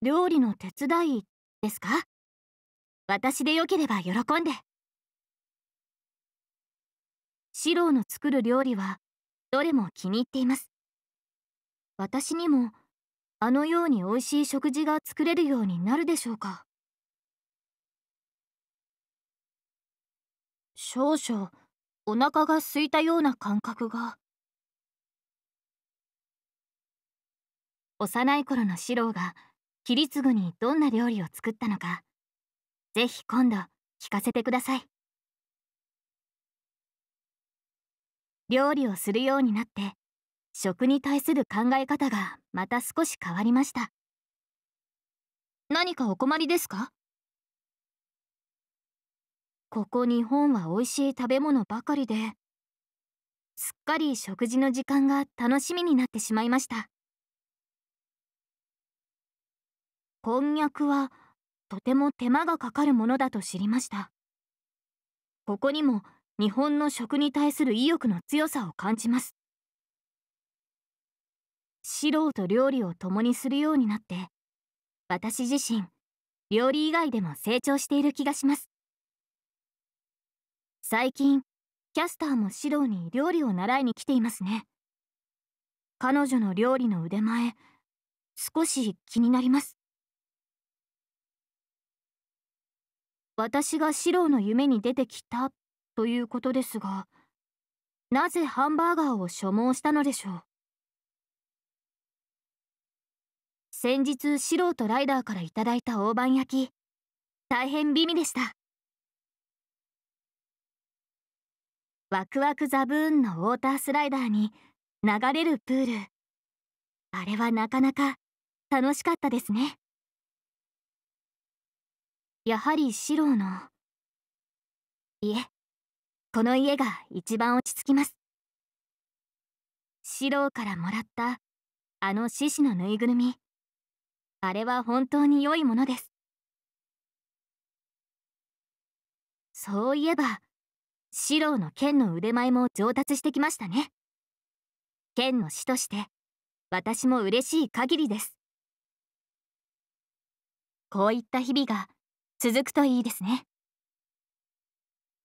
料理の手伝いですか私でよければ喜んで。四郎の作る料理はどれも気に入っています。私にもあのように美味しい食事が作れるようになるでしょうか。少々お腹が空いたような感覚が。幼い頃の四郎が桐次にどんな料理を作ったのかぜひ今度聞かせてください料理をするようになって食に対する考え方がまた少し変わりました何かお困りですかここ日本は美味しい食べ物ばかりですっかり食事の時間が楽しみになってしまいましたこんにゃくはとても手間がかかるものだと知りましたここにも日本の食に対する意欲の強さを感じます素人料理を共にするようになって私自身料理以外でも成長している気がします最近キャスターも指導に料理を習いに来ていますね彼女の料理の腕前少し気になります私が四郎の夢に出てきたということですがなぜハンバーガーを所望したのでしょう先日素人とライダーからいただいた大判焼き大変美味でしたワクワクザブーンのウォータースライダーに流れるプールあれはなかなか楽しかったですねやはり四郎のいえこの家が一番落ち着きます四郎からもらったあの獅子のぬいぐるみあれは本当に良いものですそういえば四郎の剣の腕前も上達してきましたね剣の師として私も嬉しい限りですこういった日々が続くといいですね。